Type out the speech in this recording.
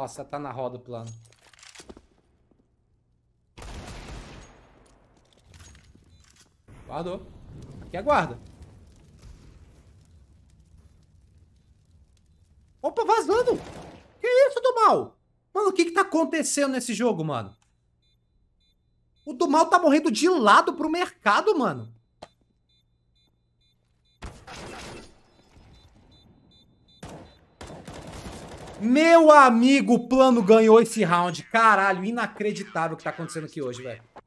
Nossa, tá na roda o plano. Guardou. Aqui é guarda? Opa, vazando! Que isso, do mal? Mano, o que que tá acontecendo nesse jogo, mano? O do mal tá morrendo de lado pro mercado, mano. Meu amigo, o plano ganhou esse round. Caralho, inacreditável o que tá acontecendo aqui hoje, velho.